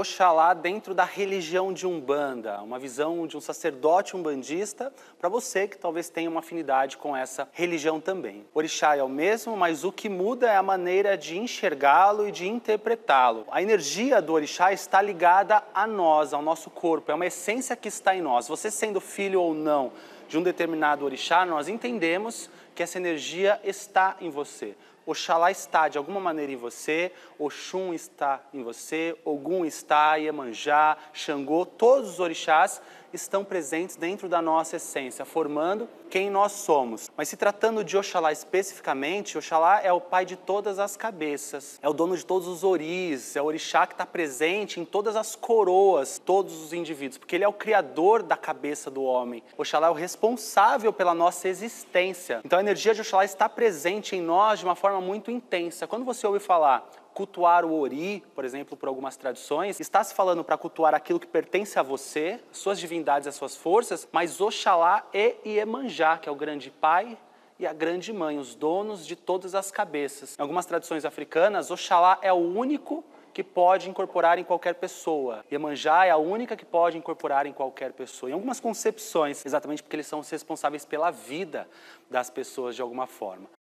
Oxalá dentro da religião de Umbanda, uma visão de um sacerdote umbandista, para você que talvez tenha uma afinidade com essa religião também. O orixá é o mesmo, mas o que muda é a maneira de enxergá-lo e de interpretá-lo. A energia do orixá está ligada a nós, ao nosso corpo, é uma essência que está em nós. Você sendo filho ou não de um determinado orixá, nós entendemos que essa energia está em você. Oxalá está de alguma maneira em você, Oxum está em você, Ogum está, Iemanjá, Xangô, todos os orixás estão presentes dentro da nossa essência, formando quem nós somos. Mas se tratando de Oxalá especificamente, Oxalá é o pai de todas as cabeças, é o dono de todos os oris, é o orixá que está presente em todas as coroas, todos os indivíduos, porque ele é o criador da cabeça do homem. Oxalá é o responsável pela nossa existência. Então a energia de Oxalá está presente em nós de uma forma muito intensa. Quando você ouve falar cultuar o Ori, por exemplo, por algumas tradições, está se falando para cultuar aquilo que pertence a você, suas divindades, as suas forças, mas Oxalá e Iemanjá, que é o grande pai e a grande mãe, os donos de todas as cabeças. Em algumas tradições africanas, Oxalá é o único que pode incorporar em qualquer pessoa. Iemanjá é a única que pode incorporar em qualquer pessoa. Em algumas concepções, exatamente porque eles são os responsáveis pela vida das pessoas de alguma forma.